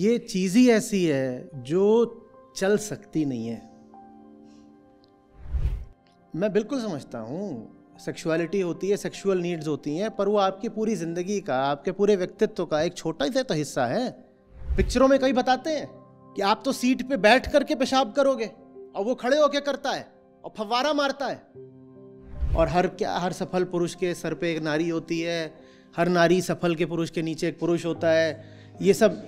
ये चीज़ ही ऐसी है जो चल सकती नहीं है मैं बिल्कुल समझता हूँ सेक्सुअलिटी होती है सेक्सुअल नीड्स होती हैं पर वो आपकी पूरी ज़िंदगी का आपके पूरे व्यक्तित्व का एक छोटा ही तो हिस्सा है पिक्चरों में कई बताते हैं कि आप तो सीट पे बैठ करके पेशाब करोगे और वो खड़े होके करता है और फवारा मारता है और हर क्या हर सफल पुरुष के सर पे एक नारी होती है हर नारी सफल के पुरुष के नीचे एक पुरुष होता है ये सब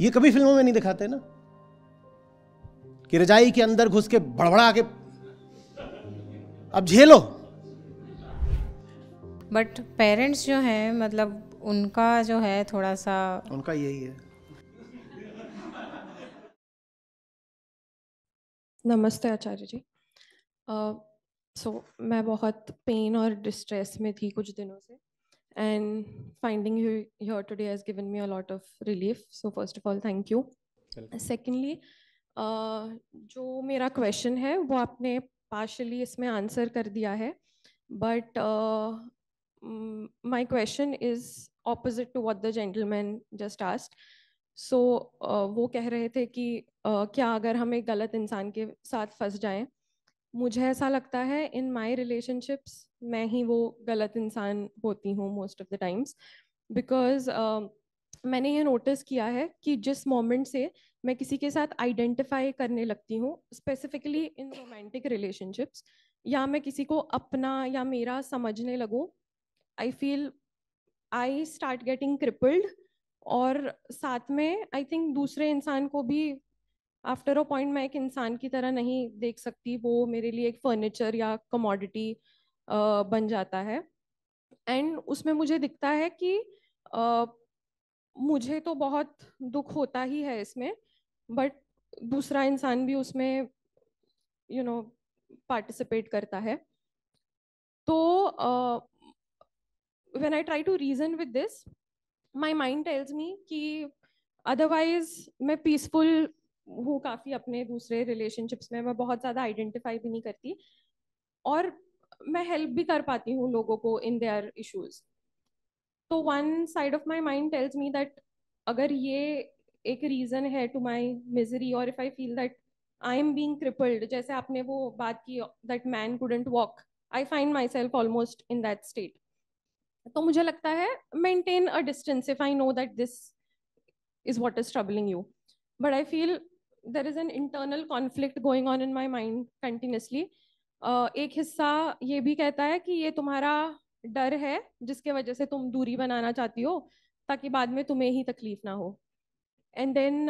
ये कभी फिल्मों में नहीं दिखाते ना कि रजाई के अंदर घुस के बड़बड़ा के अब झेलो बट पेरेंट्स जो हैं मतलब उनका जो है थोड़ा सा उनका यही है नमस्ते आचार्य जी सो uh, so, मैं बहुत पेन और डिस्ट्रेस में थी कुछ दिनों से and finding you here today has given me a lot of relief so first of all thank you secondly uh, जो मेरा क्वेश्चन है वो आपने पार्शली इसमें आंसर कर दिया है but my question is opposite to what the gentleman just asked so वो कह रहे थे कि uh, क्या अगर हम एक गलत इंसान के साथ फंस जाएं मुझे ऐसा लगता है इन माई रिलेशनशिप्स मैं ही वो गलत इंसान होती हूँ most of the times because मैंने ये नोटिस किया है कि जिस मोमेंट से मैं किसी के साथ आइडेंटिफाई करने लगती हूँ स्पेसिफिकली इन रोमांटिक रिलेशनशिप्स या मैं किसी को अपना या मेरा समझने लगूँ I feel I start getting crippled और साथ में आई थिंक दूसरे इंसान को भी आफ्टर अ पॉइंट मैं एक इंसान की तरह नहीं देख सकती वो मेरे लिए एक फर्नीचर या कमोडिटी बन जाता है एंड उसमें मुझे दिखता है कि आ, मुझे तो बहुत दुख होता ही है इसमें बट दूसरा इंसान भी उसमें यू नो पार्टिसिपेट करता है तो when I try to reason with this my mind tells me कि अदरवाइज मैं पीसफुल हूँ काफ़ी अपने दूसरे रिलेशनशिप्स में मैं बहुत ज़्यादा आइडेंटिफाई भी नहीं करती और मैं हेल्प भी कर पाती हूँ लोगों को इन देयर इश्यूज तो one side of my mind tells me that अगर ये एक रीज़न है टू माई मिजरी और if I feel that I am being crippled जैसे आपने वो बात की that man couldn't walk I find my self almost in that state तो मुझे लगता है maintain a distance if I know that this is what is troubling you but I feel there is an internal conflict going on in my mind continuously. Uh, एक हिस्सा ये भी कहता है कि ये तुम्हारा डर है जिसके वजह से तुम दूरी बनाना चाहती हो ताकि बाद में तुम्हें ही तकलीफ ना हो and then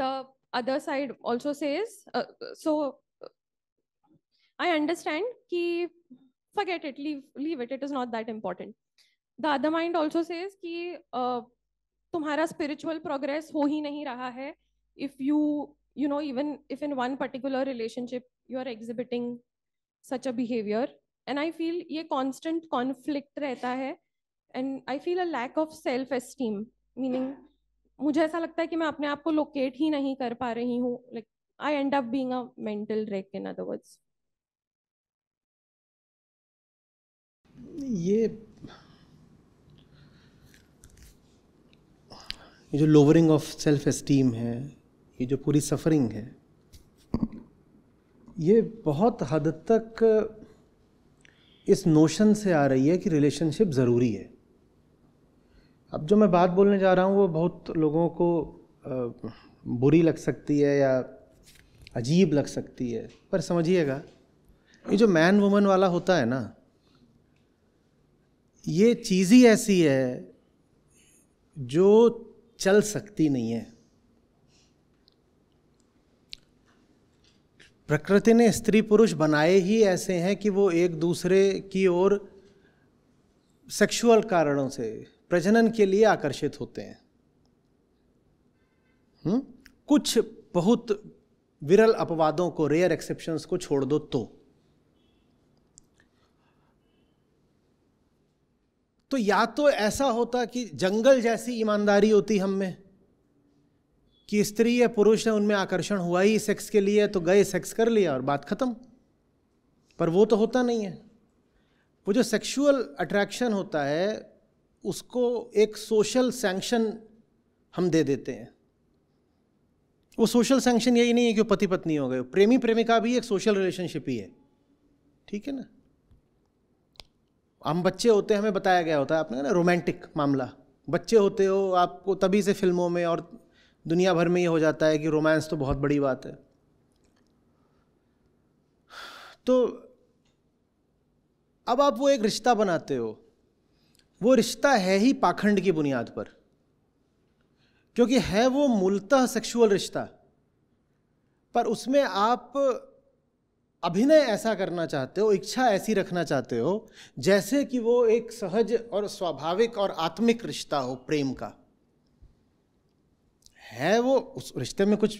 the other side also says so I understand कि forget it leave leave it it is not that important the other mind also says कि uh, तुम्हारा स्पिरिचुअल प्रोग्रेस हो ही नहीं रहा है if you you know even if in one particular relationship you are exhibiting such a behavior and i feel ye constant conflict rehta hai and i feel a lack of self esteem meaning मुझे ऐसा लगता है कि मैं अपने आप को locate ही नहीं कर पा रही हूँ like I end up being a mental wreck in other words ये ये जो लोवरिंग ऑफ सेल्फ एस्टीम है की जो पूरी सफरिंग है ये बहुत हद तक इस नोशन से आ रही है कि रिलेशनशिप ज़रूरी है अब जो मैं बात बोलने जा रहा हूँ वो बहुत लोगों को बुरी लग सकती है या अजीब लग सकती है पर समझिएगा ये जो मैन वुमन वाला होता है ना ये चीज़ ही ऐसी है जो चल सकती नहीं है प्रकृति ने स्त्री पुरुष बनाए ही ऐसे हैं कि वो एक दूसरे की ओर सेक्सुअल कारणों से प्रजनन के लिए आकर्षित होते हैं हुँ? हम्म? कुछ बहुत विरल अपवादों को रेयर एक्सेप्शंस को छोड़ दो तो तो या तो ऐसा होता कि जंगल जैसी ईमानदारी होती हम में कि स्त्री या पुरुष है उनमें आकर्षण हुआ ही सेक्स के लिए तो गए सेक्स कर लिया और बात खत्म पर वो तो होता नहीं है वो जो सेक्सुअल अट्रैक्शन होता है उसको एक सोशल सैंक्शन हम दे देते हैं वो सोशल सैंक्शन यही नहीं है कि पति पत्नी हो गए प्रेमी प्रेमिका भी एक सोशल रिलेशनशिप ही है ठीक है ना हम बच्चे होते हैं हमें बताया गया होता है आपने ना रोमांटिक मामला बच्चे होते हो आपको तभी से फिल्मों में और दुनिया भर में ये हो जाता है कि रोमांस तो बहुत बड़ी बात है तो अब आप वो एक रिश्ता बनाते हो वो रिश्ता है ही पाखंड की बुनियाद पर क्योंकि है वो मूलतः सेक्सुअल रिश्ता पर उसमें आप अभिनय ऐसा करना चाहते हो इच्छा ऐसी रखना चाहते हो जैसे कि वो एक सहज और स्वाभाविक और आत्मिक रिश्ता हो प्रेम का है वो उस रिश्ते में कुछ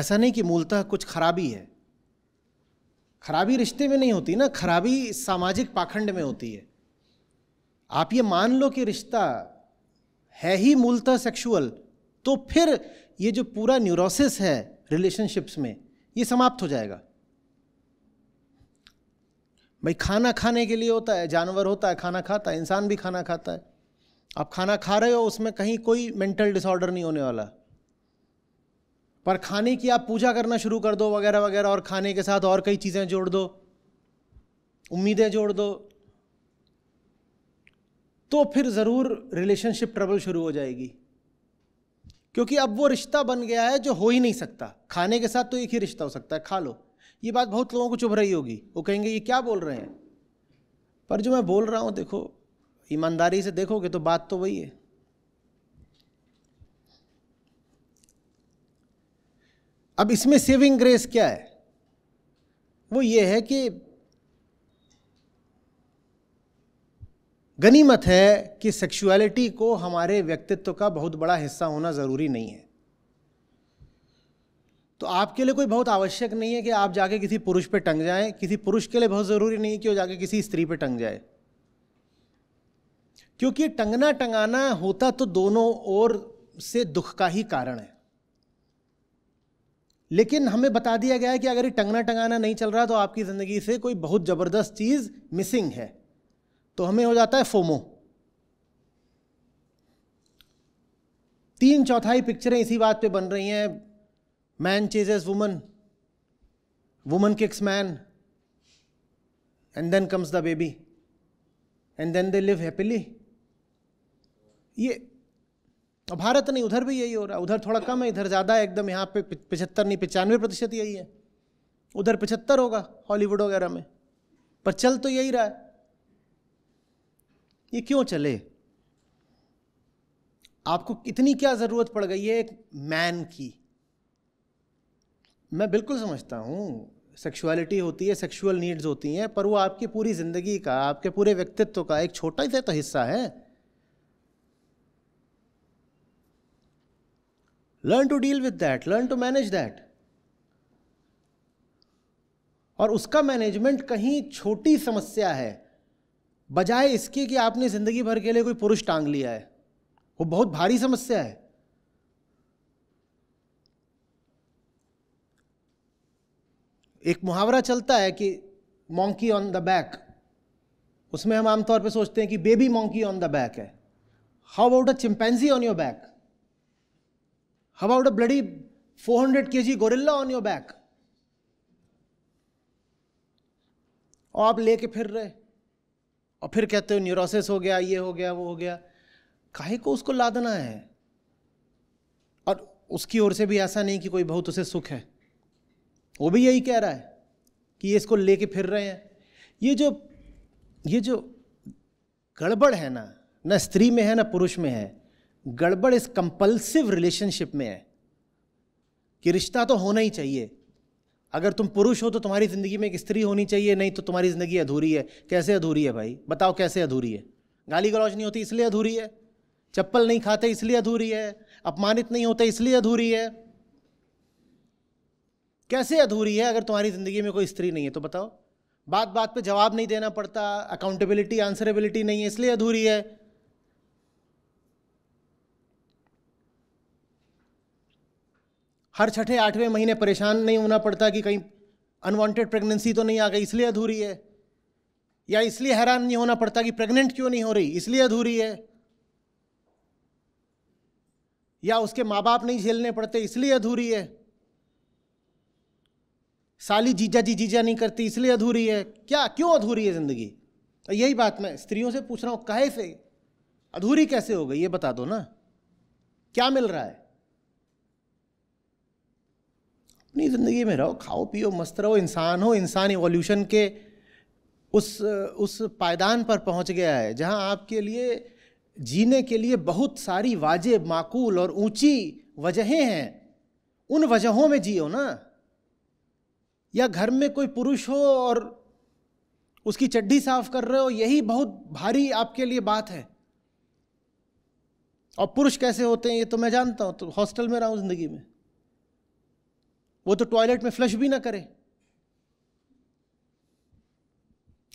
ऐसा नहीं कि मूलतः कुछ खराबी है खराबी रिश्ते में नहीं होती ना खराबी सामाजिक पाखंड में होती है आप ये मान लो कि रिश्ता है ही मूलतः सेक्सुअल तो फिर ये जो पूरा न्यूरोसिस है रिलेशनशिप्स में ये समाप्त हो जाएगा भाई खाना खाने के लिए होता है जानवर होता है खाना खाता है इंसान भी खाना खाता है आप खाना खा रहे हो उसमें कहीं कोई मेंटल डिसऑर्डर नहीं होने वाला पर खाने की आप पूजा करना शुरू कर दो वगैरह वगैरह और खाने के साथ और कई चीज़ें जोड़ दो उम्मीदें जोड़ दो तो फिर ज़रूर रिलेशनशिप ट्रबल शुरू हो जाएगी क्योंकि अब वो रिश्ता बन गया है जो हो ही नहीं सकता खाने के साथ तो एक ही रिश्ता हो सकता है खा लो ये बात बहुत लोगों को चुभ रही होगी वो कहेंगे ये क्या बोल रहे हैं पर जो मैं बोल रहा हूँ देखो ईमानदारी से देखोगे तो बात तो वही है अब इसमें सेविंग ग्रेस क्या है वो ये है कि गनीमत है कि सेक्सुअलिटी को हमारे व्यक्तित्व का बहुत बड़ा हिस्सा होना ज़रूरी नहीं है तो आपके लिए कोई बहुत आवश्यक नहीं है कि आप जाके किसी पुरुष पे टंग जाएं किसी पुरुष के लिए बहुत ज़रूरी नहीं है कि वो जाके किसी स्त्री पे टंग जाए क्योंकि टंगना टंगाना होता तो दोनों ओर से दुख का ही कारण है लेकिन हमें बता दिया गया है कि अगर ये टंगना टंगाना नहीं चल रहा तो आपकी ज़िंदगी से कोई बहुत ज़बरदस्त चीज़ मिसिंग है तो हमें हो जाता है फोमो तीन चौथाई पिक्चरें इसी बात पे बन रही हैं man chases woman woman kicks man and then comes the baby and then they live happily ये भारत नहीं उधर भी यही हो रहा है उधर थोड़ा कम है इधर ज़्यादा है एकदम यहाँ पे पिछहत्तर नहीं पचानवे प्रतिशत यही है उधर पचहत्तर होगा हॉलीवुड वगैरह में पर चल तो यही रहा है ये क्यों चले आपको इतनी क्या ज़रूरत पड़ गई है एक मैन की मैं बिल्कुल समझता हूँ सेक्सुअलिटी होती है सेक्सुअल नीड्स होती हैं पर वो आपकी पूरी ज़िंदगी का आपके पूरे व्यक्तित्व का एक छोटा ही तो हिस्सा है learn to deal with that learn to manage that और उसका मैनेजमेंट कहीं छोटी समस्या है बजाय इसकी कि आपने जिंदगी भर के लिए कोई पुरुष टांग लिया है वो बहुत भारी समस्या है एक मुहावरा चलता है कि मॉन्की ऑन द बैक उसमें हम आमतौर पर सोचते हैं कि baby monkey on the back है how about a chimpanzee on your back How bloody a hundred K G gorilla on your back और आप लेके फिर रहे और फिर कहते हो न्यूरोसिस हो गया ये हो गया वो हो गया काहे को उसको लादना है और उसकी ओर से भी ऐसा नहीं कि कोई बहुत उसे सुख है वो भी यही कह रहा है कि ये इसको लेके फिर रहे हैं ये जो ये जो गड़बड़ है ना ना स्त्री में है ना पुरुष में है गड़बड़ इस कंपल्सिव रिलेशनशिप में है कि रिश्ता तो होना ही चाहिए अगर तुम पुरुष हो तो तुम्हारी ज़िंदगी में एक स्त्री होनी चाहिए नहीं तो तुम्हारी ज़िंदगी अधूरी है कैसे अधूरी है भाई बताओ कैसे अधूरी है गाली गलौज नहीं होती इसलिए अधूरी है चप्पल नहीं खाते इसलिए अधूरी है अपमानित नहीं होते इसलिए अधूरी है कैसे अधूरी है अगर तुम्हारी ज़िंदगी में कोई स्त्री नहीं है तो बताओ बात बात पे जवाब नहीं देना पड़ता अकाउंटेबिलिटी आंसरेबिलिटी नहीं है इसलिए अधूरी है हर छठे आठवें महीने परेशान नहीं होना पड़ता कि कहीं अनवांटेड प्रेगनेंसी तो नहीं आ गई इसलिए अधूरी है या इसलिए हैरान नहीं होना पड़ता कि प्रेग्नेंट क्यों नहीं हो रही इसलिए अधूरी है या उसके माँ बाप नहीं झेलने पड़ते इसलिए अधूरी है साली जीजा जी जीजा नहीं करती इसलिए अधूरी है क्या क्यों अधूरी है ज़िंदगी तो यही बात मैं स्त्रियों से पूछ रहा हूँ कहे से अधूरी कैसे हो गई ये बता दो ना क्या मिल रहा है अपनी ज़िंदगी में रहो खाओ पियो मस्त रहो इंसान हो इंसान इवोल्यूशन के उस उस पायदान पर पहुंच गया है जहां आपके लिए जीने के लिए बहुत सारी वाजिब माकूल और ऊंची वजहें हैं उन वजहों में जियो ना या घर में कोई पुरुष हो और उसकी चड्डी साफ कर रहे हो यही बहुत भारी आपके लिए बात है और पुरुष कैसे होते हैं ये तो मैं जानता हूँ तो हॉस्टल में रहा हूँ ज़िंदगी में वो तो टॉयलेट में फ्लश भी ना करे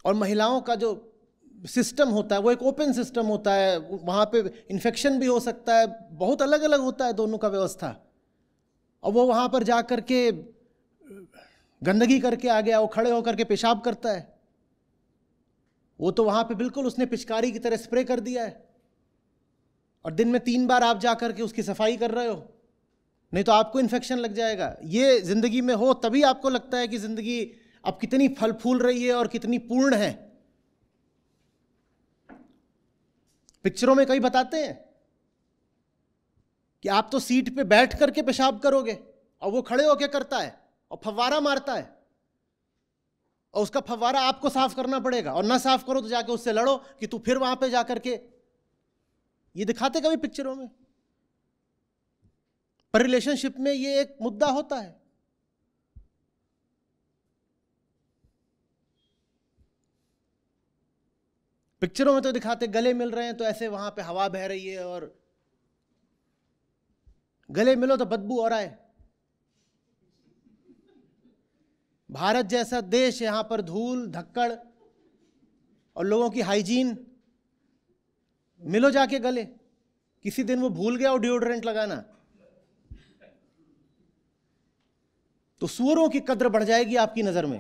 और महिलाओं का जो सिस्टम होता है वो एक ओपन सिस्टम होता है वहाँ पे इन्फेक्शन भी हो सकता है बहुत अलग अलग होता है दोनों का व्यवस्था और वो वहाँ पर जा करके के गंदगी करके आ गया वो खड़े होकर के पेशाब करता है वो तो वहाँ पे बिल्कुल उसने पिचकारी की तरह स्प्रे कर दिया है और दिन में तीन बार आप जा करके के उसकी सफाई कर रहे हो नहीं तो आपको इन्फेक्शन लग जाएगा ये ज़िंदगी में हो तभी आपको लगता है कि ज़िंदगी अब कितनी फल फूल रही है और कितनी पूर्ण है पिक्चरों में कई बताते हैं कि आप तो सीट पे बैठ करके पेशाब करोगे और वो खड़े होके करता है और फवारा मारता है और उसका फवारा आपको साफ करना पड़ेगा और ना साफ करो तो जाके उससे लड़ो कि तू फिर वहां पे जाकर के ये दिखाते कभी पिक्चरों में पर रिलेशनशिप में ये एक मुद्दा होता है पिक्चरों में तो दिखाते गले मिल रहे हैं तो ऐसे वहां पे हवा बह रही है और गले मिलो तो बदबू और आए भारत जैसा देश यहां पर धूल धक्कड़ और लोगों की हाइजीन मिलो जाके गले किसी दिन वो भूल गया और डिओड्रेंट लगाना तो सुअरों की कद्र बढ़ जाएगी आपकी नजर में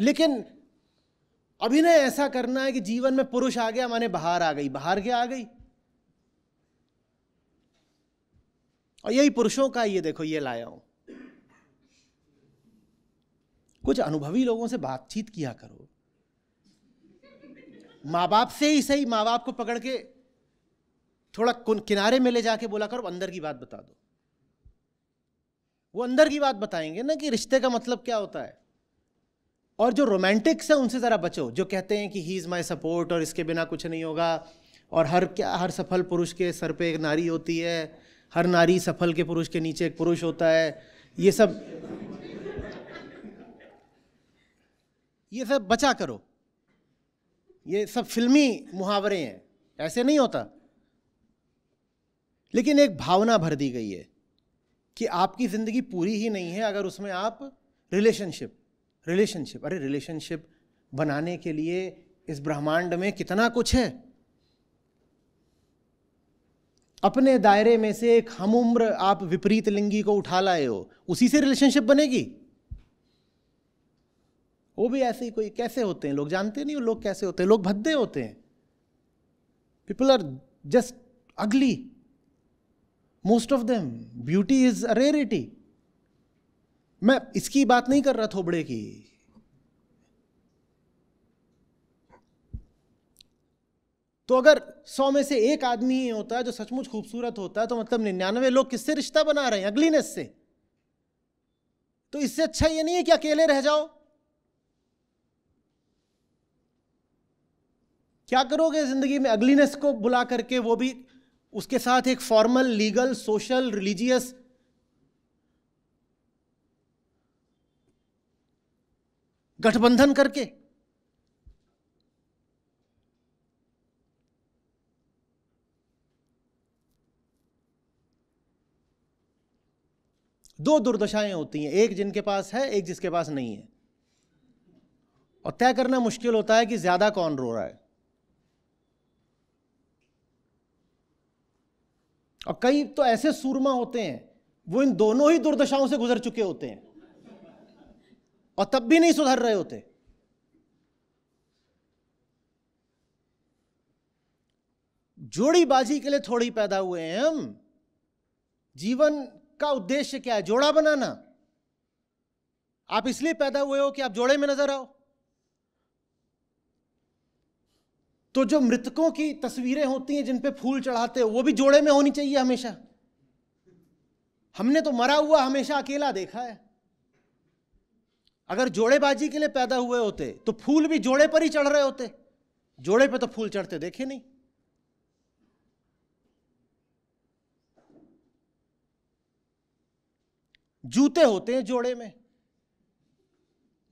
लेकिन अभिनय ऐसा करना है कि जीवन में पुरुष आ गया माने बाहर आ गई बाहर क्या आ गई और यही पुरुषों का ये देखो ये लाया हूं कुछ अनुभवी लोगों से बातचीत किया करो माँ बाप से ही सही माँ बाप को पकड़ के थोड़ा किनारे में ले जाके बोला करो अंदर की बात बता दो वो अंदर की बात बताएंगे ना कि रिश्ते का मतलब क्या होता है और जो रोमांटिक्स है उनसे ज़रा बचो जो कहते हैं कि ही इज़ माई सपोर्ट और इसके बिना कुछ नहीं होगा और हर क्या हर सफल पुरुष के सर पे एक नारी होती है हर नारी सफल के पुरुष के नीचे एक पुरुष होता है ये सब ये सब बचा करो ये सब फिल्मी मुहावरे हैं ऐसे नहीं होता लेकिन एक भावना भर दी गई है कि आपकी ज़िंदगी पूरी ही नहीं है अगर उसमें आप रिलेशनशिप रिलेशनशिप अरे रिलेशनशिप बनाने के लिए इस ब्रह्मांड में कितना कुछ है अपने दायरे में से एक हम उम्र आप विपरीत लिंगी को उठा लाए हो उसी से रिलेशनशिप बनेगी वो भी ऐसे ही कोई कैसे होते हैं लोग जानते नहीं लोग कैसे होते हैं लोग भद्दे होते हैं people are just ugly most of them beauty is rarity मैं इसकी बात नहीं कर रहा थोबड़े की तो अगर सौ में से एक आदमी ही होता है जो सचमुच खूबसूरत होता है तो मतलब निन्यानवे लोग किससे रिश्ता बना रहे हैं अगलीनेस से तो इससे अच्छा ये नहीं है कि अकेले रह जाओ क्या करोगे जिंदगी में अगलीनेस को बुला करके वो भी उसके साथ एक फॉर्मल लीगल सोशल रिलीजियस गठबंधन करके दो दुर्दशाएं होती हैं एक जिनके पास है एक जिसके पास नहीं है और तय करना मुश्किल होता है कि ज्यादा कौन रो रहा है और कई तो ऐसे सूरमा होते हैं वो इन दोनों ही दुर्दशाओं से गुजर चुके होते हैं और तब भी नहीं सुधर रहे होते जोड़ीबाजी के लिए थोड़ी पैदा हुए हैं हम जीवन का उद्देश्य क्या है जोड़ा बनाना आप इसलिए पैदा हुए हो कि आप जोड़े में नजर आओ तो जो मृतकों की तस्वीरें होती हैं जिन पे फूल चढ़ाते हैं वो भी जोड़े में होनी चाहिए हमेशा हमने तो मरा हुआ हमेशा अकेला देखा है अगर जोड़ेबाजी के लिए पैदा हुए होते तो फूल भी जोड़े पर ही चढ़ रहे होते जोड़े पे तो फूल चढ़ते देखे नहीं जूते होते हैं जोड़े में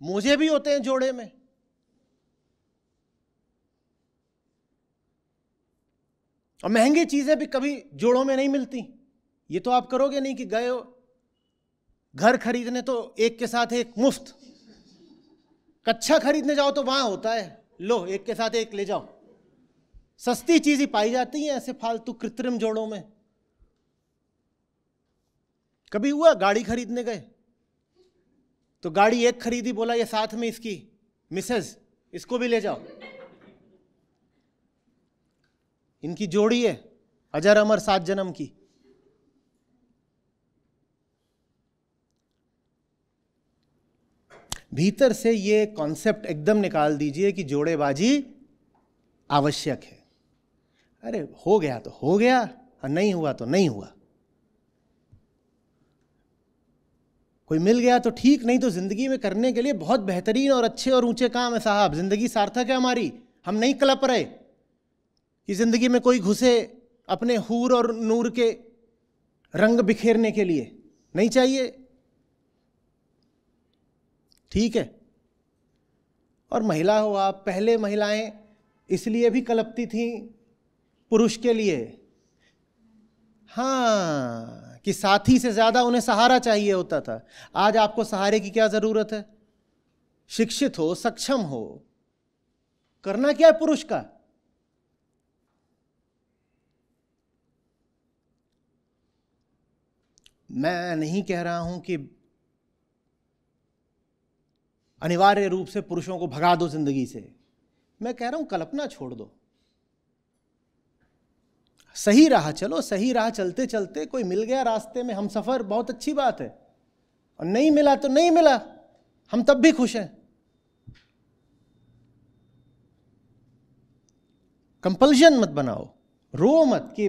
मोजे भी होते हैं जोड़े में और महंगी चीजें भी कभी जोड़ों में नहीं मिलती ये तो आप करोगे नहीं कि गए हो घर खरीदने तो एक के साथ एक मुफ्त कच्छा खरीदने जाओ तो वहां होता है लो एक के साथ एक ले जाओ सस्ती चीज ही पाई जाती है ऐसे फालतू कृत्रिम जोड़ों में कभी हुआ गाड़ी खरीदने गए तो गाड़ी एक खरीदी बोला ये साथ में इसकी मिसेज इसको भी ले जाओ इनकी जोड़ी है अजर अमर सात जन्म की भीतर से ये कॉन्सेप्ट एकदम निकाल दीजिए कि जोड़ेबाजी आवश्यक है अरे हो गया तो हो गया और नहीं हुआ तो नहीं हुआ कोई मिल गया तो ठीक नहीं तो ज़िंदगी में करने के लिए बहुत बेहतरीन और अच्छे और ऊंचे काम है साहब ज़िंदगी सार्थक है हमारी हम नहीं कलप रहे कि ज़िंदगी में कोई घुसे अपने हूर और नूर के रंग बिखेरने के लिए नहीं चाहिए ठीक है और महिला हो आप पहले महिलाएं इसलिए भी कलपती थीं पुरुष के लिए हाँ कि साथी से ज़्यादा उन्हें सहारा चाहिए होता था आज आपको सहारे की क्या ज़रूरत है शिक्षित हो सक्षम हो करना क्या है पुरुष का मैं नहीं कह रहा हूं कि अनिवार्य रूप से पुरुषों को भगा दो जिंदगी से मैं कह रहा हूं कल्पना छोड़ दो सही राह चलो सही राह चलते चलते कोई मिल गया रास्ते में हम सफर बहुत अच्छी बात है और नहीं मिला तो नहीं मिला हम तब भी खुश हैं कंपल्शन मत बनाओ रो मत कि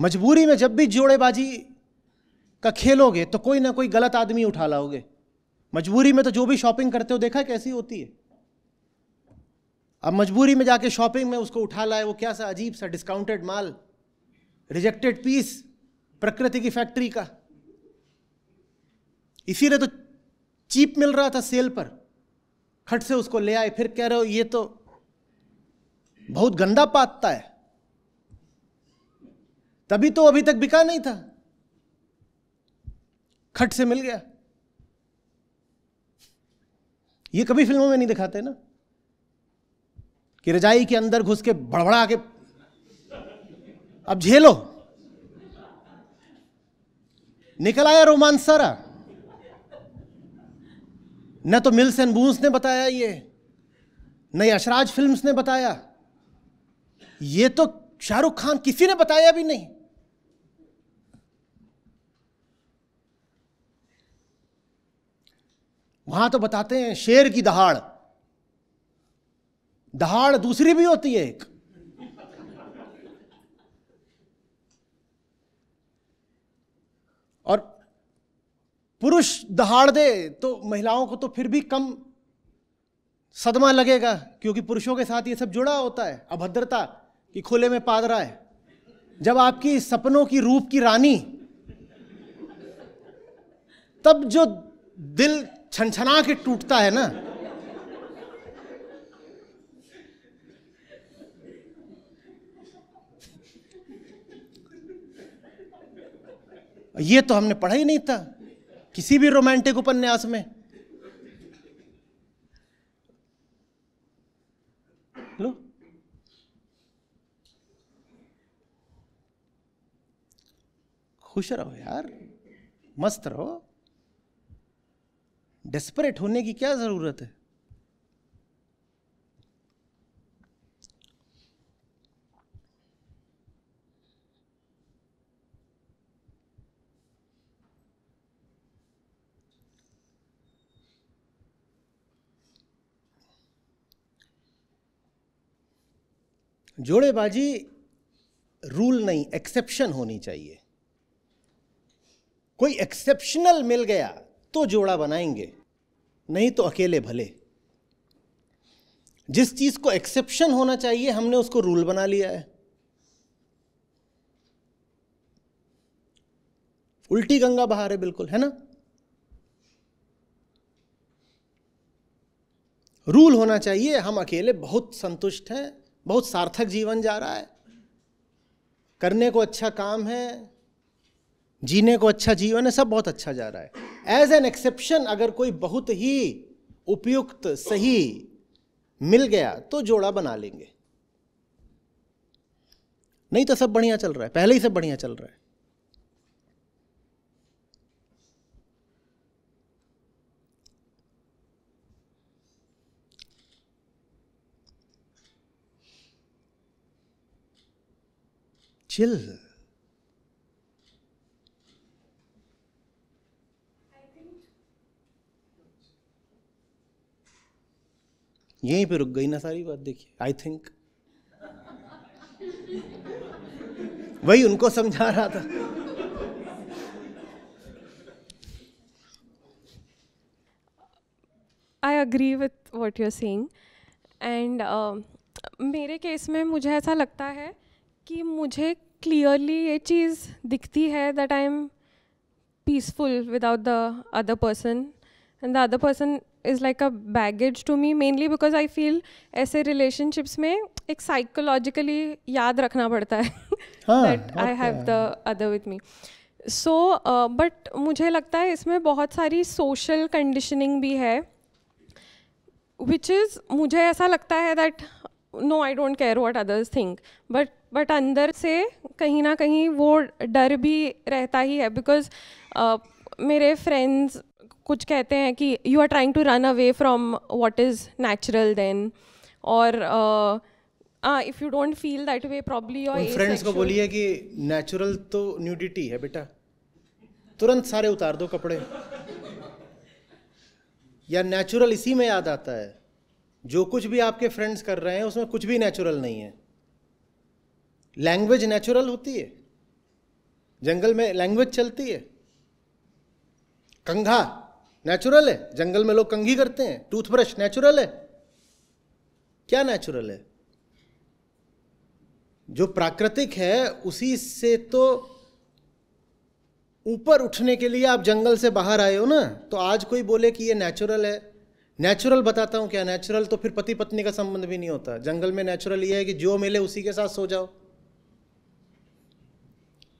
मजबूरी में जब भी जोड़ेबाजी का खेलोगे तो कोई ना कोई गलत आदमी उठा लाओगे मजबूरी में तो जो भी शॉपिंग करते हो देखा कैसी होती है अब मजबूरी में जाके शॉपिंग में उसको उठा लाए वो क्या सा अजीब सा डिस्काउंटेड माल रिजेक्टेड पीस प्रकृति की फैक्ट्री का इसीलिए तो चीप मिल रहा था सेल पर खट से उसको ले आए फिर कह रहे हो ये तो बहुत गंदा पाता है तभी तो अभी तक बिका नहीं था खट से मिल गया ये कभी फिल्मों में नहीं दिखाते ना कि रजाई के अंदर घुस के बड़बड़ा के अब झेलो निकल आया रोमांस सारा न तो मिल्स एंड बूंस ने बताया ये न यशराज फिल्म्स ने बताया ये तो शाहरुख खान किसी ने बताया भी नहीं वहां तो बताते हैं शेर की दहाड़ दहाड़ दूसरी भी होती है एक और पुरुष दहाड़ दे तो महिलाओं को तो फिर भी कम सदमा लगेगा क्योंकि पुरुषों के साथ ये सब जुड़ा होता है अभद्रता कि खुले में पादरा है जब आपकी सपनों की रूप की रानी तब जो दिल छनछना के टूटता है ना ये तो हमने पढ़ा ही नहीं था किसी भी रोमांटिक उपन्यास में लो खुश रहो यार मस्त रहो डेस्परेट होने की क्या ज़रूरत है जोड़ेबाजी रूल नहीं एक्सेप्शन होनी चाहिए कोई एक्सेप्शनल मिल गया तो जोड़ा बनाएंगे नहीं तो अकेले भले जिस चीज को एक्सेप्शन होना चाहिए हमने उसको रूल बना लिया है उल्टी गंगा बहार है बिल्कुल है ना रूल होना चाहिए हम अकेले बहुत संतुष्ट हैं बहुत सार्थक जीवन जा रहा है करने को अच्छा काम है जीने को अच्छा जीवन है सब बहुत अच्छा जा रहा है एज एन एक्सेप्शन अगर कोई बहुत ही उपयुक्त सही मिल गया तो जोड़ा बना लेंगे नहीं तो सब बढ़िया चल रहा है पहले ही सब बढ़िया चल रहा है चिल्ल यहीं पे रुक गई ना सारी बात देखिए आई थिंक वही उनको समझा रहा था I agree with what you're saying and मेरे केस में मुझे ऐसा लगता है कि मुझे क्लियरली ये चीज़ दिखती है that I am peaceful without the other person and the other person is like a baggage to me mainly because I feel ऐसे रिलेशनशिप्स में एक साइकोलॉजिकली याद रखना पड़ता है that I have the other with me so but मुझे लगता है इसमें बहुत सारी सोशल कंडीशनिंग भी है विच इज़ मुझे ऐसा लगता है that no I don't care what others think but but अंदर से कहीं ना कहीं वो डर भी रहता ही है बिकॉज uh, मेरे फ्रेंड्स कुछ कहते हैं कि you are trying to run away from what is natural then और if you don't feel that way probably और फ्रेंड्स को बोलिए कि नेचुरल तो न्यूडिटी है बेटा तुरंत सारे उतार दो कपड़े या नेचुरल इसी में याद आता है जो कुछ भी आपके फ्रेंड्स कर रहे हैं उसमें कुछ भी नेचुरल नहीं है लैंग्वेज नेचुरल होती है जंगल में लैंग्वेज चलती है कंघा नेचुरल है जंगल में लोग कंघी करते हैं टूथब्रश नेचुरल है क्या नेचुरल है जो प्राकृतिक है उसी से तो ऊपर उठने के लिए आप जंगल से बाहर आए हो ना तो आज कोई बोले कि ये नेचुरल है नेचुरल बताता हूँ क्या नेचुरल तो फिर पति पत्नी का संबंध भी नहीं होता जंगल में नेचुरल ये है कि जो मिले उसी के साथ सो जाओ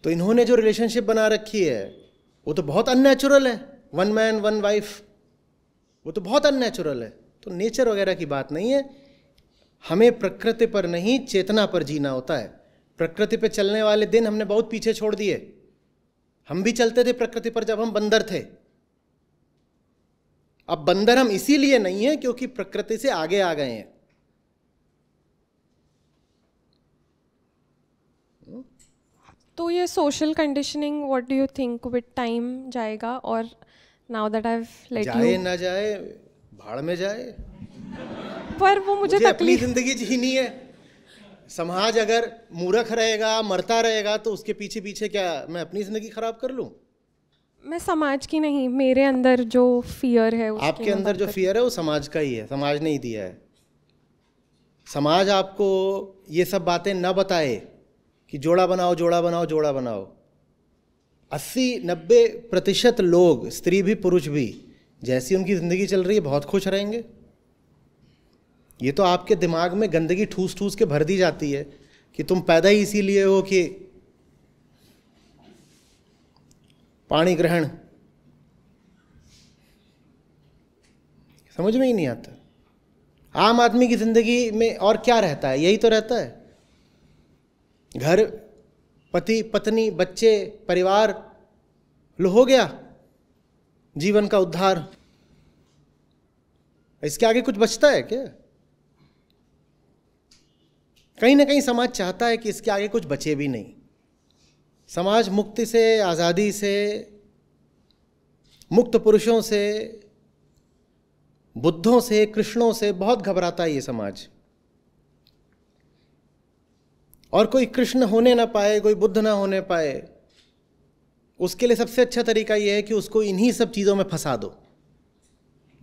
तो इन्होंने जो रिलेशनशिप बना रखी है वो तो बहुत अननेचुरल है वन मैन वन वाइफ वो तो बहुत अननेचुरल है तो नेचर वगैरह की बात नहीं है हमें प्रकृति पर नहीं चेतना पर जीना होता है प्रकृति पर चलने वाले दिन हमने बहुत पीछे छोड़ दिए हम भी चलते थे प्रकृति पर जब हम बंदर थे अब बंदर हम इसीलिए नहीं है क्योंकि प्रकृति से आगे आ गए हैं तो ये social conditioning what do you think with time जाएगा और now that I have let you जाए ना जाए भाड़ में जाए पर वो मुझे, मुझे अपनी जिंदगी जीनी है समाज अगर मूर्ख रहेगा मरता रहेगा तो उसके पीछे पीछे क्या मैं अपनी जिंदगी खराब कर लूं मैं समाज की नहीं मेरे अंदर जो फियर है आपके अंदर जो फियर है वो समाज का ही है समाज ने ही दिया है समाज आपको ये सब बातें ना बताए कि जोड़ा बनाओ जोड़ा बनाओ जोड़ा बनाओ अस्सी नब्बे प्रतिशत लोग स्त्री भी पुरुष भी जैसी उनकी ज़िंदगी चल रही है बहुत खुश रहेंगे ये तो आपके दिमाग में गंदगी ठूस ठूस के भर दी जाती है कि तुम पैदा ही इसीलिए हो कि पाणी ग्रहण समझ में ही नहीं आता आम आदमी की ज़िंदगी में और क्या रहता है यही तो रहता है घर पति पत्नी बच्चे परिवार लो हो गया जीवन का उद्धार इसके आगे कुछ बचता है क्या कहीं ना कहीं समाज चाहता है कि इसके आगे कुछ बचे भी नहीं समाज मुक्ति से आज़ादी से मुक्त पुरुषों से बुद्धों से कृष्णों से बहुत घबराता है ये समाज और कोई कृष्ण होने ना पाए कोई बुद्ध ना होने पाए उसके लिए सबसे अच्छा तरीका यह है कि उसको इन्हीं सब चीज़ों में फंसा दो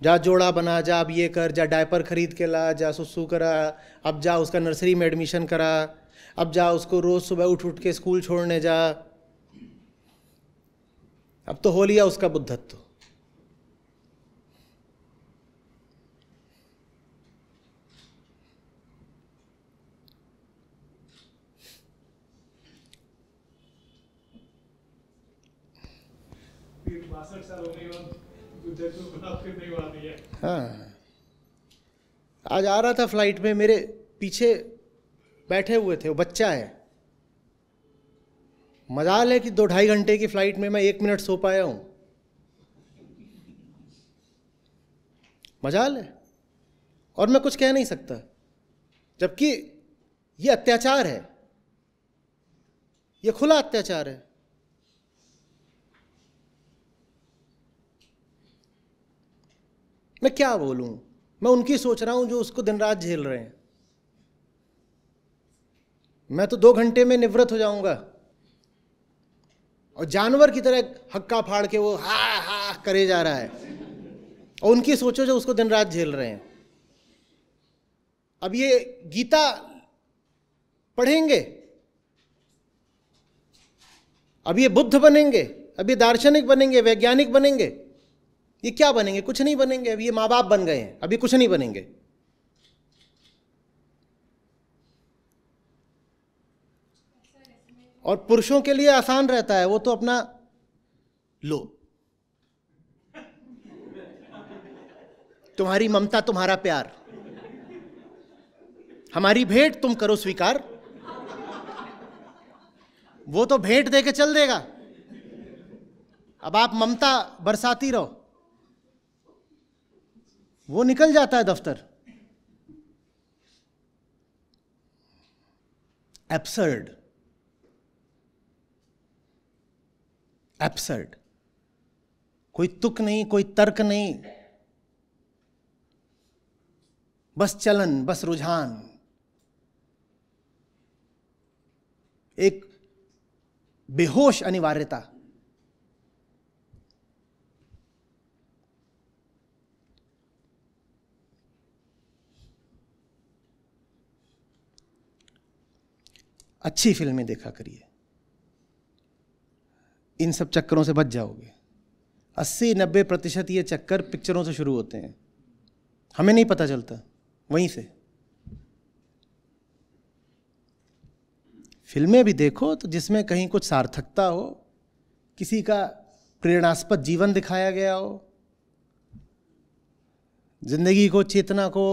जा जोड़ा बना जा अब ये कर जा डायपर खरीद के ला जा सुसु करा अब जा उसका नर्सरी में एडमिशन करा अब जा उसको रोज़ सुबह उठ उठ के स्कूल छोड़ने जा अब तो हो लिया उसका बुद्धत्व हाँ आज आ रहा था फ्लाइट में मेरे पीछे बैठे हुए थे वो बच्चा है मजाल है कि दो ढाई घंटे की फ्लाइट में मैं एक मिनट सो पाया हूँ मजाल है और मैं कुछ कह नहीं सकता जबकि ये अत्याचार है ये खुला अत्याचार है मैं क्या बोलूं मैं उनकी सोच रहा हूं जो उसको दिन रात झेल रहे हैं मैं तो दो घंटे में निवृत्त हो जाऊंगा और जानवर की तरह हक्का फाड़ के वो हा हा करे जा रहा है और उनकी सोचो जो उसको दिन रात झेल रहे हैं अब ये गीता पढ़ेंगे अब ये बुद्ध बनेंगे अब ये दार्शनिक बनेंगे वैज्ञानिक बनेंगे ये क्या बनेंगे कुछ नहीं बनेंगे अभी ये माँ बाप बन गए हैं अभी कुछ नहीं बनेंगे और पुरुषों के लिए आसान रहता है वो तो अपना लो तुम्हारी ममता तुम्हारा प्यार हमारी भेंट तुम करो स्वीकार वो तो भेंट दे के चल देगा अब आप ममता बरसाती रहो वो निकल जाता है दफ्तर एब्सर्ड एब्सर्ड कोई तुक नहीं कोई तर्क नहीं बस चलन बस रुझान एक बेहोश अनिवार्यता अच्छी फिल्में देखा करिए इन सब चक्करों से बच जाओगे 80-90 प्रतिशत ये चक्कर पिक्चरों से शुरू होते हैं हमें नहीं पता चलता वहीं से फिल्में भी देखो तो जिसमें कहीं कुछ सार्थकता हो किसी का प्रेरणास्पद जीवन दिखाया गया हो जिंदगी को चेतना को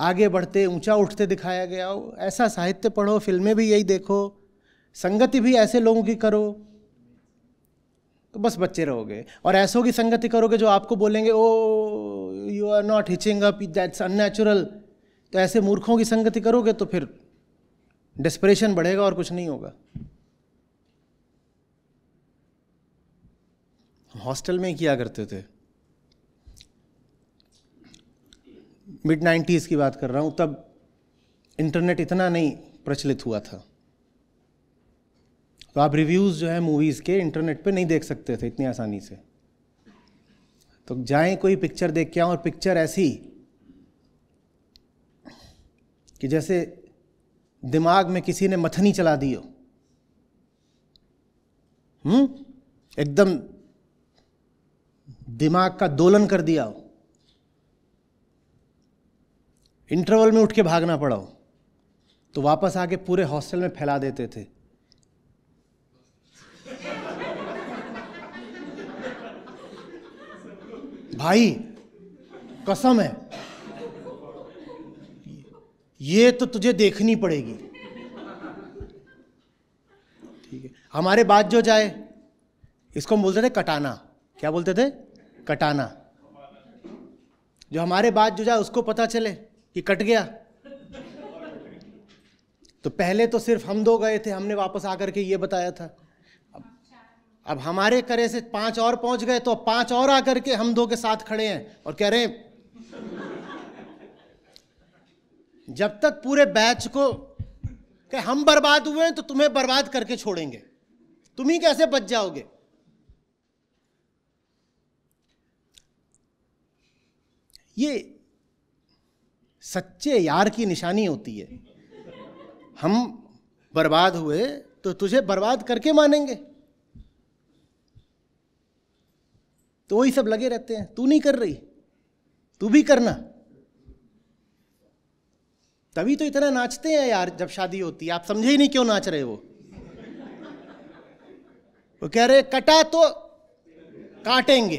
आगे बढ़ते ऊंचा उठते दिखाया गया हो ऐसा साहित्य पढ़ो फिल्में भी यही देखो संगति भी ऐसे लोगों की करो तो बस बच्चे रहोगे और ऐसों की संगति करोगे जो आपको बोलेंगे oh you are not hitching up that's unnatural तो ऐसे मूर्खों की संगति करोगे तो फिर डिस्परेशन बढ़ेगा और कुछ नहीं होगा हॉस्टल में ही किया करते थे मिड नाइन्टीज़ की बात कर रहा हूँ तब इंटरनेट इतना नहीं प्रचलित हुआ था तो आप रिव्यूज़ जो है मूवीज़ के इंटरनेट पे नहीं देख सकते थे इतनी आसानी से तो जाएं कोई पिक्चर देख के आऊँ और पिक्चर ऐसी कि जैसे दिमाग में किसी ने मथनी चला दी हो हम्म? एकदम दिमाग का दोलन कर दिया हो इंटरवल में उठ के भागना पड़ा हो तो वापस आके पूरे हॉस्टल में फैला देते थे भाई कसम है ये तो तुझे देखनी पड़ेगी ठीक है हमारे बाद जो जाए इसको हम बोलते थे कटाना क्या बोलते थे कटाना जो हमारे बाद जो जाए उसको पता चले कि कट गया तो पहले तो सिर्फ हम दो गए थे हमने वापस आकर के ये बताया था अब अब हमारे करे से पांच और पहुंच गए तो अब पांच और आकर के हम दो के साथ खड़े हैं और कह रहे हैं जब तक पूरे बैच को कि हम बर्बाद हुए हैं तो तुम्हें बर्बाद करके छोड़ेंगे तुम ही कैसे बच जाओगे ये सच्चे यार की निशानी होती है हम बर्बाद हुए तो तुझे बर्बाद करके मानेंगे तो वही सब लगे रहते हैं तू नहीं कर रही तू भी करना तभी तो इतना नाचते हैं यार जब शादी होती है आप समझे ही नहीं क्यों नाच रहे वो वो कह रहे कटा तो काटेंगे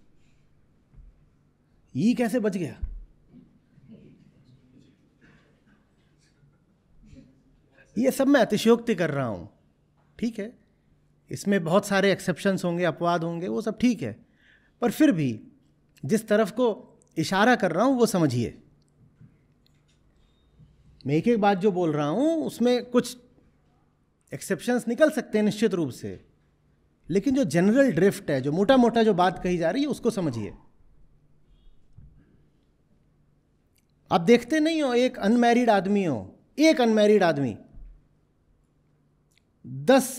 ये कैसे बच गया ये सब मैं अतिशयोक्ति कर रहा हूँ ठीक है इसमें बहुत सारे एक्सेप्शंस होंगे अपवाद होंगे वो सब ठीक है पर फिर भी जिस तरफ को इशारा कर रहा हूँ वो समझिए मैं एक एक बात जो बोल रहा हूँ उसमें कुछ एक्सेप्शंस निकल सकते हैं निश्चित रूप से लेकिन जो जनरल ड्रिफ्ट है जो मोटा मोटा जो बात कही जा रही है उसको समझिए आप देखते नहीं हो एक अनमैरिड आदमी हो एक अनमैरिड आदमी दस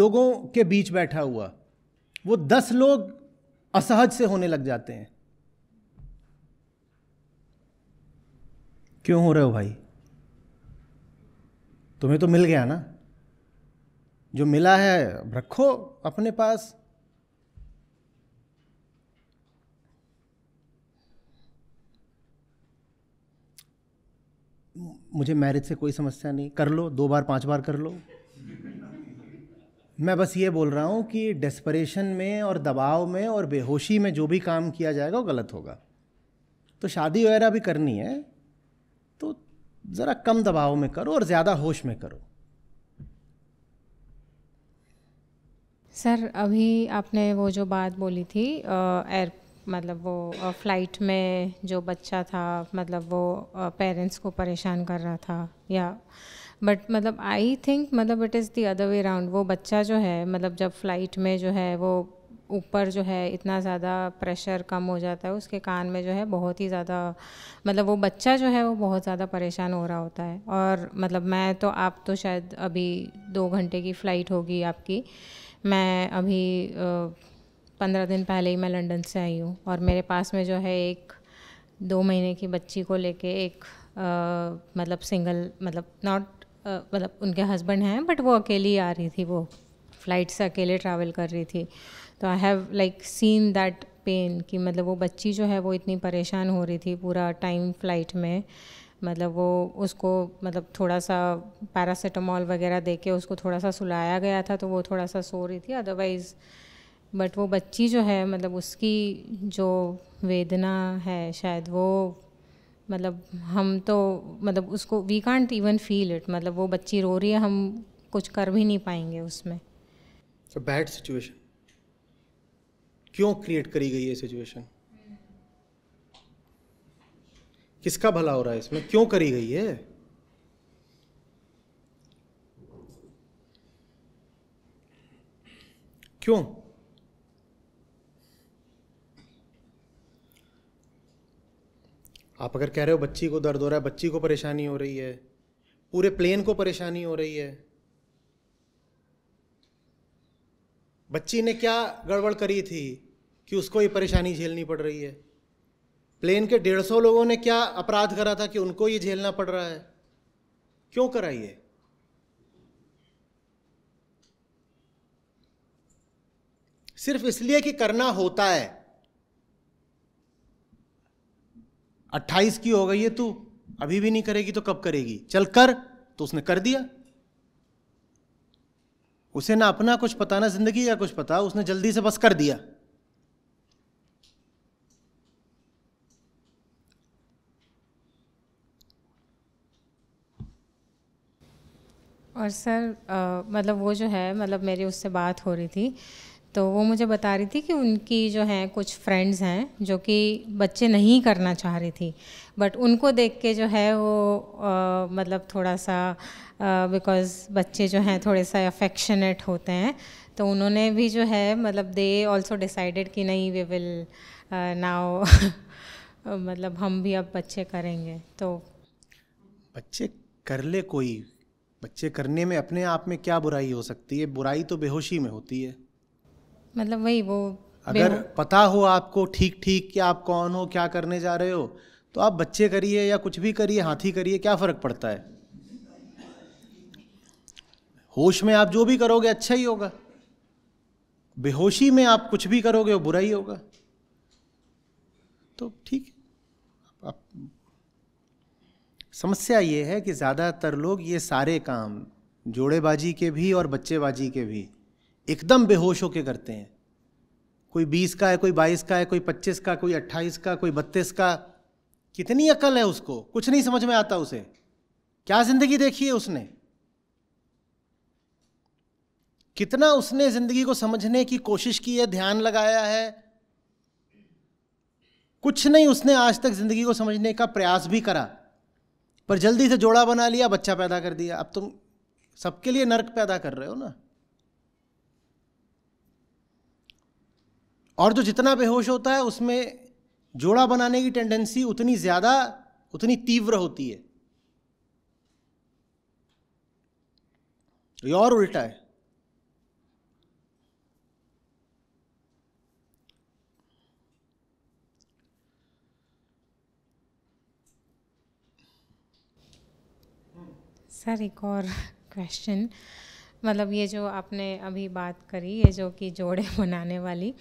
लोगों के बीच बैठा हुआ वो दस लोग असहज से होने लग जाते हैं क्यों हो रहे हो भाई तुम्हें तो मिल गया ना जो मिला है रखो अपने पास मुझे मैरिज से कोई समस्या नहीं कर लो दो बार पांच बार कर लो मैं बस ये बोल रहा हूँ कि डेस्परेशन में और दबाव में और बेहोशी में जो भी काम किया जाएगा वो गलत होगा तो शादी वगैरह भी करनी है तो ज़रा कम दबाव में करो और ज़्यादा होश में करो सर अभी आपने वो जो बात बोली थी एयर मतलब वो फ्लाइट में जो बच्चा था मतलब वो पेरेंट्स को परेशान कर रहा था या बट मतलब आई थिंक मतलब it is the other way round वो बच्चा जो है मतलब जब फ्लाइट में जो है वो ऊपर जो है इतना ज़्यादा प्रेशर कम हो जाता है उसके कान में जो है बहुत ही ज़्यादा मतलब वो बच्चा जो है वो बहुत ज़्यादा परेशान हो रहा होता है और मतलब मैं तो आप तो शायद अभी दो घंटे की फ़्लाइट होगी आपकी मैं अभी पंद्रह दिन पहले ही मैं लंदन से आई हूँ और मेरे पास में जो है एक दो महीने की बच्ची को लेके एक आ, मतलब सिंगल मतलब नॉट मतलब उनके हस्बैंड हैं बट वो अकेली आ रही थी वो फ़्लाइट से अकेले ट्रैवल कर रही थी तो I have like seen that pain कि मतलब वो बच्ची जो है वो इतनी परेशान हो रही थी पूरा टाइम फ्लाइट में मतलब वो उसको मतलब थोड़ा सा पैरासीटामोल वगैरह दे के उसको थोड़ा सा सुलाया गया था तो वो थोड़ा सा सो रही थी अदरवाइज़ बट वो बच्ची जो है मतलब उसकी जो वेदना है शायद वो मतलब हम तो मतलब उसको we can't even feel it मतलब वो बच्ची रो रही है हम कुछ कर भी नहीं पाएंगे उसमें सो बैड सिचुएशन क्यों क्रिएट करी गई है सिचुएशन किसका भला हो रहा है इसमें क्यों करी गई है क्यों आप अगर कह रहे हो बच्ची को दर्द हो रहा है बच्ची को परेशानी हो रही है पूरे प्लेन को परेशानी हो रही है बच्ची ने क्या गड़बड़ करी थी कि उसको ये परेशानी झेलनी पड़ रही है प्लेन के डेढ़ सौ लोगों ने क्या अपराध करा था कि उनको ये झेलना पड़ रहा है क्यों कराइए सिर्फ इसलिए कि करना होता है अट्ठाईस की हो गई है तू अभी भी नहीं करेगी तो कब करेगी चल कर तो उसने कर दिया उसे ना अपना कुछ पता ना जिंदगी का कुछ पता उसने जल्दी से बस कर दिया और सर आ, मतलब वो जो है मतलब मेरी उससे बात हो रही थी तो वो मुझे बता रही थी कि उनकी जो हैं कुछ फ्रेंड्स हैं जो कि बच्चे नहीं करना चाह रही थी बट उनको देख के जो है वो आ, मतलब थोड़ा सा बिकॉज़ बच्चे जो हैं थोड़े सा अफेक्शनेट होते हैं तो उन्होंने भी जो है मतलब दे ऑल्सो डिसाइडेड कि नहीं वी विल नाउ मतलब हम भी अब बच्चे करेंगे तो बच्चे कर ले कोई बच्चे करने में अपने आप में क्या बुराई हो सकती है बुराई तो बेहोशी में होती है मतलब वही वो अगर पता हो आपको ठीक ठीक कि आप कौन हो क्या करने जा रहे हो तो आप बच्चे करिए या कुछ भी करिए हाथी करिए क्या फ़र्क पड़ता है होश में आप जो भी करोगे अच्छा ही होगा बेहोशी में आप कुछ भी करोगे वो बुरा ही होगा तो ठीक है आप समस्या ये है कि ज़्यादातर लोग ये सारे काम जोड़ेबाजी के भी और बच्चेबाजी के भी एकदम बेहोश होके करते हैं कोई बीस का है कोई बाईस का है कोई पच्चीस का कोई अट्ठाईस का कोई बत्तीस का कितनी अकल है उसको कुछ नहीं समझ में आता उसे क्या जिंदगी देखी है उसने कितना उसने जिंदगी को समझने की कोशिश की है ध्यान लगाया है कुछ नहीं उसने आज तक जिंदगी को समझने का प्रयास भी करा पर जल्दी से जोड़ा बना लिया बच्चा पैदा कर दिया अब तुम सबके लिए नर्क पैदा कर रहे हो ना और जो जितना बेहोश होता है उसमें जोड़ा बनाने की टेंडेंसी उतनी ज़्यादा उतनी तीव्र होती है ये और उल्टा है सर एक और क्वेश्चन मतलब ये जो आपने अभी बात करी ये जो कि जोड़े बनाने वाली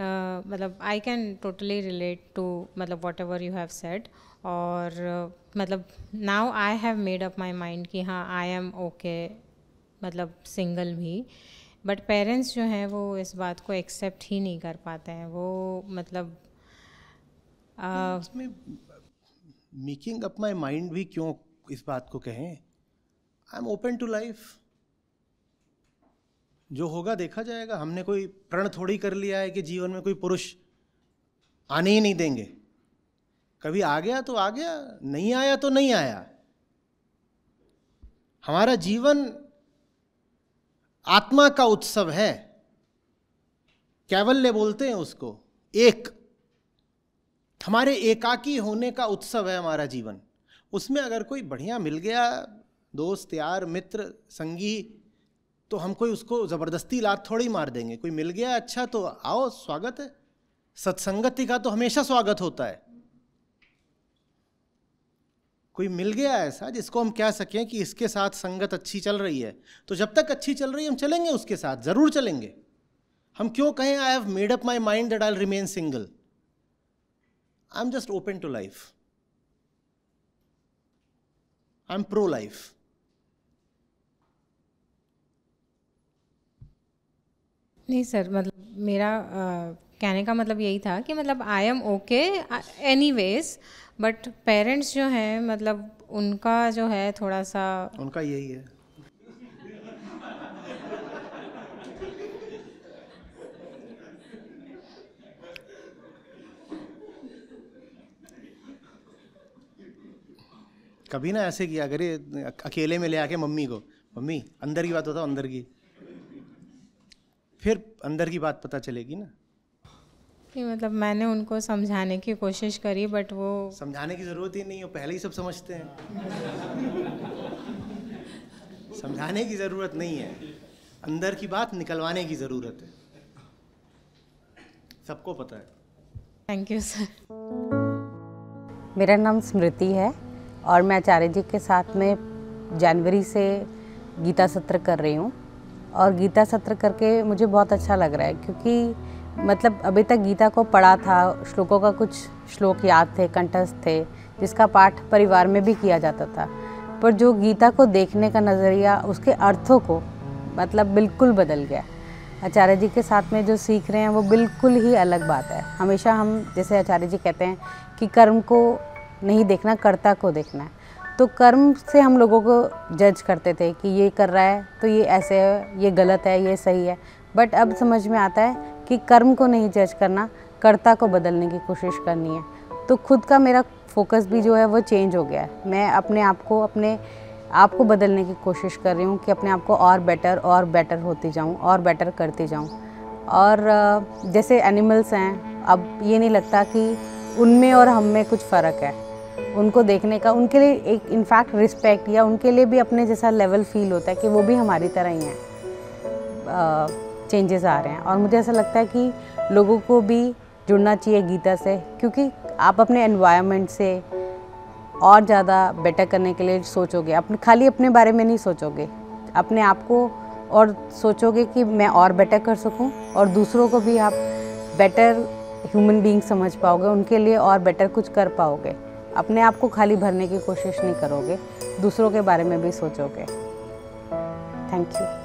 Uh, मतलब I can totally relate to मतलब whatever you have said और uh, मतलब now I have made up my mind कि हाँ आई एम ओके मतलब सिंगल भी बट पेरेंट्स जो हैं वो इस बात को एक्सेप्ट ही नहीं कर पाते हैं वो मतलब मेकिंग अप माई माइंड भी क्यों इस बात को कहें I am open to life जो होगा देखा जाएगा हमने कोई प्रण थोड़ी कर लिया है कि जीवन में कोई पुरुष आने ही नहीं देंगे कभी आ गया तो आ गया नहीं आया तो नहीं आया हमारा जीवन आत्मा का उत्सव है कैवल्य बोलते हैं उसको एक हमारे एकाकी होने का उत्सव है हमारा जीवन उसमें अगर कोई बढ़िया मिल गया दोस्त यार मित्र संगी तो हम कोई उसको ज़बरदस्ती लात थोड़ी मार देंगे कोई मिल गया अच्छा तो आओ स्वागत है सत्संगति का तो हमेशा स्वागत होता है कोई मिल गया ऐसा जिसको हम कह सकें कि इसके साथ संगत अच्छी चल रही है तो जब तक अच्छी चल रही है हम चलेंगे उसके साथ ज़रूर चलेंगे हम क्यों कहें I have made up my mind that I remain single I am just open to life I am pro life नहीं सर मतलब मेरा कहने का मतलब यही था कि मतलब I am okay anyways but parents जो हैं मतलब उनका जो है थोड़ा सा उनका यही है कभी ना ऐसे किया अगर अकेले में ले आके मम्मी को मम्मी अंदर की बात होता अंदर की फिर अंदर की बात पता चलेगी ना नहीं मतलब मैंने उनको समझाने की कोशिश करी बट वो समझाने की ज़रूरत ही नहीं है पहले ही सब समझते हैं समझाने की ज़रूरत नहीं है अंदर की बात निकलवाने की ज़रूरत है सबको पता है थैंक यू सर मेरा नाम स्मृति है और मैं आचार्य जी के साथ में जनवरी से गीता सत्र कर रही हूँ और गीता सत्र करके मुझे बहुत अच्छा लग रहा है क्योंकि मतलब अभी तक गीता को पढ़ा था श्लोकों का कुछ श्लोक याद थे कंठस्थ थे जिसका पाठ परिवार में भी किया जाता था पर जो गीता को देखने का नज़रिया उसके अर्थों को मतलब बिल्कुल बदल गया आचार्य जी के साथ में जो सीख रहे हैं वो बिल्कुल ही अलग बात है हमेशा हम जैसे आचार्य जी कहते हैं कि कर्म को नहीं देखना कर्ता को देखना है तो कर्म से हम लोगों को जज करते थे कि ये कर रहा है तो ये ऐसे है ये गलत है ये सही है बट अब समझ में आता है कि कर्म को नहीं जज करना कर्ता को बदलने की कोशिश करनी है तो खुद का मेरा फोकस भी जो है वो चेंज हो गया है मैं अपने आप को अपने आप को बदलने की कोशिश कर रही हूँ कि अपने आप को और बेटर और बेटर होती जाऊँ और बेटर करती जाऊँ और जैसे एनिमल्स हैं अब ये नहीं लगता कि उनमें और हम में कुछ फ़र्क है उनको देखने का उनके लिए एक इनफैक्ट रिस्पेक्ट या उनके लिए भी अपने जैसा लेवल फील होता है कि वो भी हमारी तरह ही हैं चेंजेस आ रहे हैं और मुझे ऐसा लगता है कि लोगों को भी जुड़ना चाहिए गीता से क्योंकि आप अपने एनवायरनमेंट से और ज़्यादा बेटर करने के लिए सोचोगे अपने खाली अपने बारे में नहीं सोचोगे अपने आप को और सोचोगे कि मैं और बेटर कर सकूं और दूसरों को भी आप बेटर ह्यूमन बीइंग समझ पाओगे उनके लिए और बेटर कुछ कर पाओगे अपने आप को खाली भरने की कोशिश नहीं करोगे दूसरों के बारे में भी सोचोगे थैंक यू